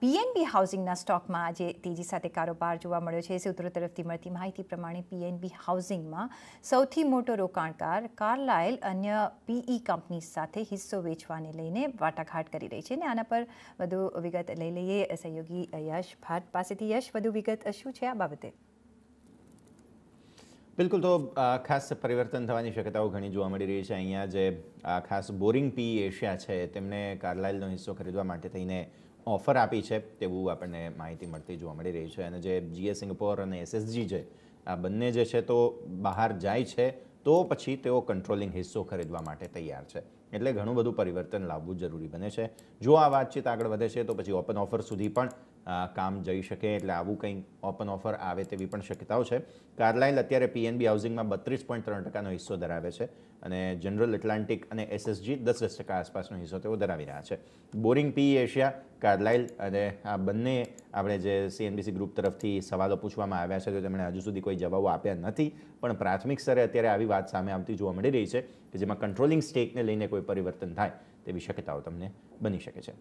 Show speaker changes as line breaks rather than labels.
PNB હાઉસિંગના સ્ટોકમાં આજે તેજી સાથે કારોબાર જોવા મળ્યો છે સૂત્રો તરફથી મળતી માહિતી પ્રમાણે પીએનબી હાઉસિંગમાં સૌથી મોટો રોકાણકાર કાર્લાયલ અન્ય પીઈ કંપની e સાથે હિસ્સો વેચવાને લઈને વાટાઘાટ કરી રહી છે અને આના પર વધુ વિગત લઈ લઈએ સહયોગી યશ ભારત પાસેથી યશ વધુ વિગત શું છે આ બાબતે
બિલકુલ તો ખાસ પરિવર્તન થવાની શક્યતાઓ ઘણી જોવા મળી રહી છે અહીંયા જે ખાસ બોરિંગ પી એશિયા છે તેમને કાર્લાઇલનો હિસ્સો ખરીદવા માટે થઈને ઓફર આપી છે તેવું આપણને માહિતી મળતી જોવા મળી રહી છે અને જે જીએ સિંગાપોર અને એસએસજી છે આ બંને જે છે તો બહાર જાય છે તો પછી તેઓ કંટ્રોલિંગ હિસ્સો ખરીદવા માટે તૈયાર છે એટલે ઘણું બધું પરિવર્તન લાવવું જરૂરી બને છે જો આ વાતચીત આગળ વધે છે તો પછી ઓપન ઓફર સુધી પણ કામ જઈ શકે એટલે આવું કંઈ ઓપન ઓફર આવે તેવી પણ શક્યતાઓ છે કાર્લાઇલ અત્યારે પીએનબી હાઉસિંગમાં બત્રીસ પોઈન્ટ ત્રણ ટકાનો હિસ્સો ધરાવે છે અને જનરલ એટલાન્ટિક અને એસએસજી દસ દસ ટકા આસપાસનો હિસ્સો તેઓ ધરાવી રહ્યા છે બોરિંગ પી એશિયા કાર્લાઇલ અને આ બંને આપણે જે સીએનબીસી ગ્રુપ તરફથી સવાલો પૂછવામાં આવ્યા છે તો તેમણે હજુ સુધી કોઈ જવાબો આપ્યા નથી પણ પ્રાથમિક સ્તરે અત્યારે આવી વાત સામે આવતી જોવા મળી રહી છે કે જેમાં કંટ્રોલિંગ સ્ટેકને લઈને કોઈ કોઈ પરિવર્તન થાય તેવી શક્યતાઓ તમને બની શકે છે